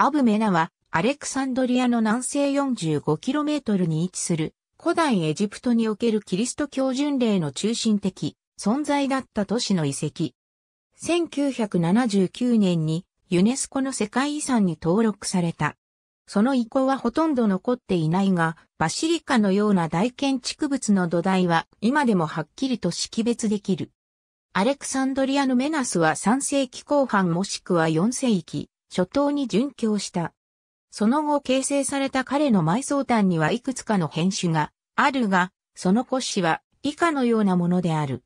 アブメナはアレクサンドリアの南西 45km に位置する古代エジプトにおけるキリスト教巡礼の中心的存在だった都市の遺跡。1979年にユネスコの世界遺産に登録された。その遺構はほとんど残っていないが、バシリカのような大建築物の土台は今でもはっきりと識別できる。アレクサンドリアのメナスは3世紀後半もしくは4世紀初頭に殉教した。その後形成された彼の埋葬壇にはいくつかの変種があるが、その骨子は以下のようなものである。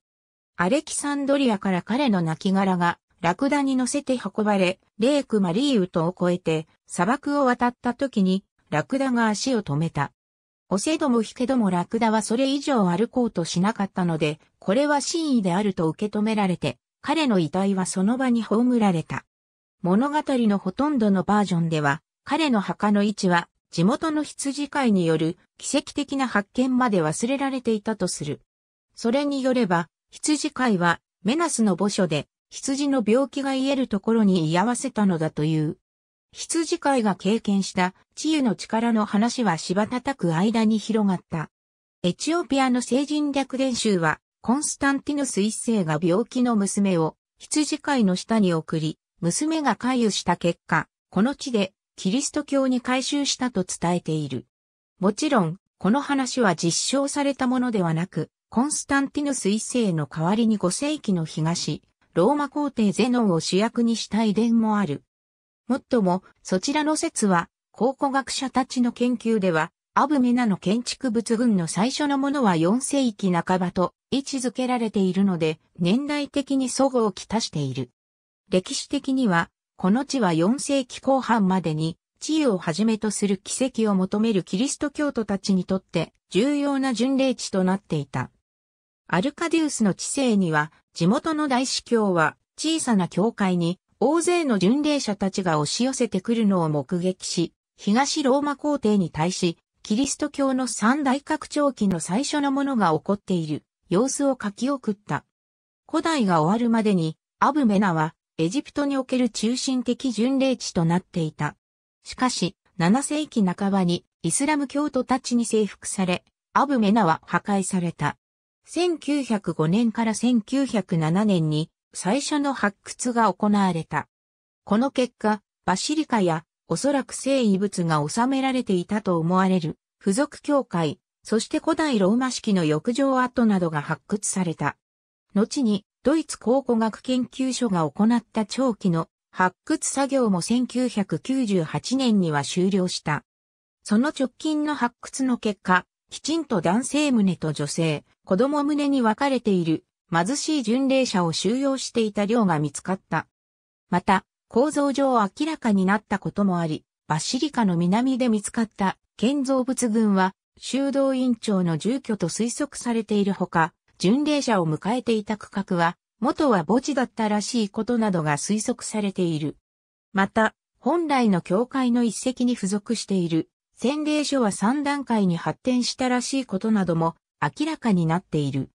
アレキサンドリアから彼の亡骸がラクダに乗せて運ばれ、レークマリーウトを越えて砂漠を渡った時にラクダが足を止めた。オセドも引けどもラクダはそれ以上歩こうとしなかったので、これは真意であると受け止められて、彼の遺体はその場に葬られた。物語のほとんどのバージョンでは、彼の墓の位置は地元の羊飼いによる奇跡的な発見まで忘れられていたとする。それによれば、羊飼いはメナスの墓所で羊の病気が癒えるところに居合わせたのだという。羊飼いが経験した治癒の力の話は柴叩く間に広がった。エチオピアの聖人略伝集は、コンスタンティヌス一世が病気の娘を羊飼いの下に送り、娘が回遊した結果、この地でキリスト教に改宗したと伝えている。もちろん、この話は実証されたものではなく、コンスタンティヌス一世の代わりに5世紀の東、ローマ皇帝ゼノンを主役にした遺伝もある。もっとも、そちらの説は、考古学者たちの研究では、アブメナの建築物群の最初のものは4世紀半ばと位置づけられているので、年代的に祖語をきたしている。歴史的には、この地は4世紀後半までに、地位をはじめとする奇跡を求めるキリスト教徒たちにとって重要な巡礼地となっていた。アルカディウスの知性には、地元の大司教は小さな教会に大勢の巡礼者たちが押し寄せてくるのを目撃し、東ローマ皇帝に対し、キリスト教の三大拡張期の最初のものが起こっている様子を書き送った。古代が終わるまでに、アブメナはエジプトにおける中心的巡礼地となっていた。しかし、7世紀半ばにイスラム教徒たちに征服され、アブメナは破壊された。1905年から1907年に最初の発掘が行われた。この結果、バシリカやおそらく聖遺物が収められていたと思われる付属教会、そして古代ローマ式の浴場跡などが発掘された。後にドイツ考古学研究所が行った長期の発掘作業も1998年には終了した。その直近の発掘の結果、きちんと男性胸と女性、子供胸に分かれている貧しい巡礼者を収容していた量が見つかった。また、構造上明らかになったこともあり、バシリカの南で見つかった建造物群は修道院長の住居と推測されているほか、巡礼者を迎えていた区画は、元は墓地だったらしいことなどが推測されている。また、本来の教会の一石に付属している、洗礼所は3段階に発展したらしいことなども明らかになっている。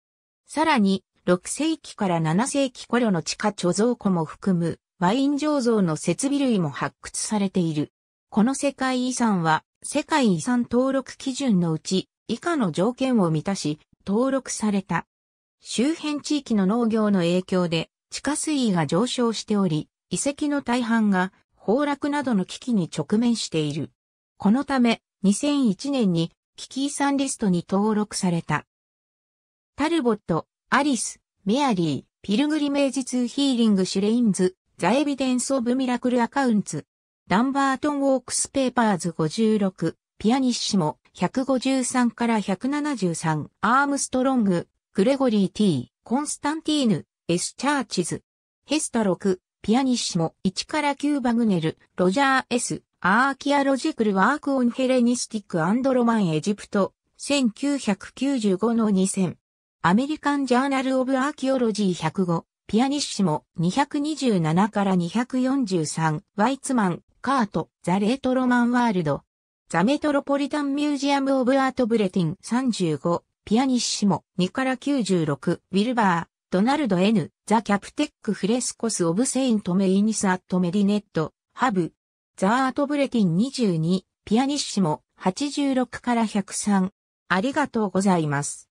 さらに、6世紀から7世紀頃の地下貯蔵庫も含むワイン醸造の設備類も発掘されている。この世界遺産は世界遺産登録基準のうち以下の条件を満たし登録された。周辺地域の農業の影響で地下水位が上昇しており、遺跡の大半が崩落などの危機に直面している。このため2001年に危機遺産リストに登録された。タルボット、アリス、メアリー、ピルグリメージーヒーリングシュレインズ、ザエビデンスオブミラクルアカウンツ、ダンバートンウォークスペーパーズ56、ピアニッシモ153から173、アームストロング、グレゴリー T、コンスタンティーヌ、S・ チャーチズ、ヘスタ6、ピアニッシモ、1から9バグネル、ロジャー S、アーキアロジクルワークオンヘレニスティックアンドロマンエジプト、1995の2000。アメリカンジャーナルオブアーキオロジー105、ピアニッシモ、227から243、ワイツマン、カート、ザ・レートロマンワールド、ザ・メトロポリタン・ミュージアム・オブ・アート・ブレティン35、ピアニッシモ、2から96、ウィルバー、ドナルド N、ザ・キャプテック・フレスコス・オブ・セイント・メイニス・アット・メディネット、ハブ、ザ・アート・ブレティン22、ピアニッシモ、86から103。ありがとうございます。